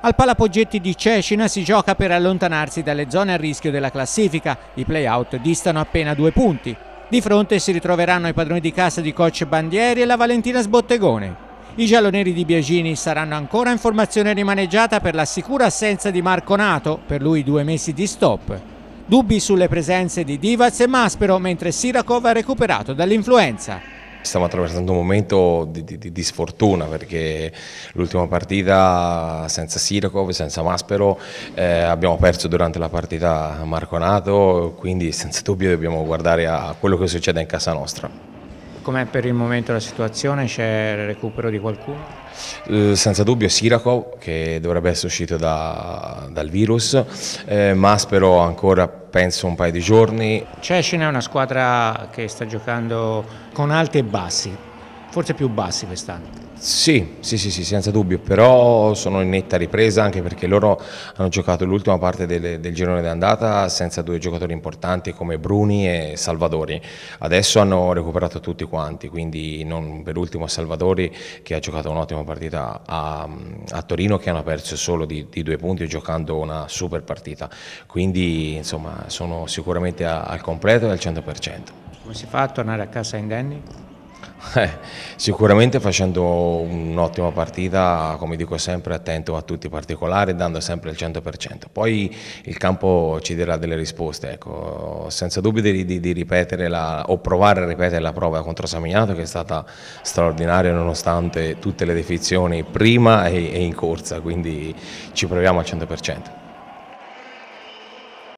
Al Palapoggetti di Cecina si gioca per allontanarsi dalle zone a rischio della classifica, i play-out distano appena due punti. Di fronte si ritroveranno i padroni di casa di Coach Bandieri e la Valentina Sbottegone. I gialloneri di Biagini saranno ancora in formazione rimaneggiata per la sicura assenza di Marco Nato, per lui due mesi di stop. Dubbi sulle presenze di Divaz e Maspero, mentre Siracov ha recuperato dall'influenza. Stiamo attraversando un momento di, di, di sfortuna perché l'ultima partita senza Sirokov, senza Maspero, eh, abbiamo perso durante la partita Marconato, quindi senza dubbio dobbiamo guardare a quello che succede in casa nostra. Com'è per il momento la situazione? C'è il recupero di qualcuno? Eh, senza dubbio Siracov che dovrebbe essere uscito da, dal virus, eh, ma spero ancora penso un paio di giorni. Cecina è una squadra che sta giocando con alti e bassi, forse più bassi quest'anno. Sì, sì, sì, sì, senza dubbio, però sono in netta ripresa anche perché loro hanno giocato l'ultima parte del, del girone d'andata senza due giocatori importanti come Bruni e Salvadori. Adesso hanno recuperato tutti quanti, quindi non per ultimo Salvadori che ha giocato un'ottima partita a, a, Torino che hanno perso solo di, di, due punti giocando una super partita. Quindi insomma sono sicuramente a, al completo e al 100%. Come si fa a tornare a casa indenni? Eh, sicuramente facendo un'ottima partita, come dico sempre, attento a tutti i particolari, dando sempre il 100%. Poi il campo ci darà delle risposte, ecco. senza dubbio di, di, di, ripetere la, o provare a ripetere la prova contro Samignato che è stata straordinaria nonostante tutte le defezioni prima e, e in corsa, quindi ci proviamo al 100%.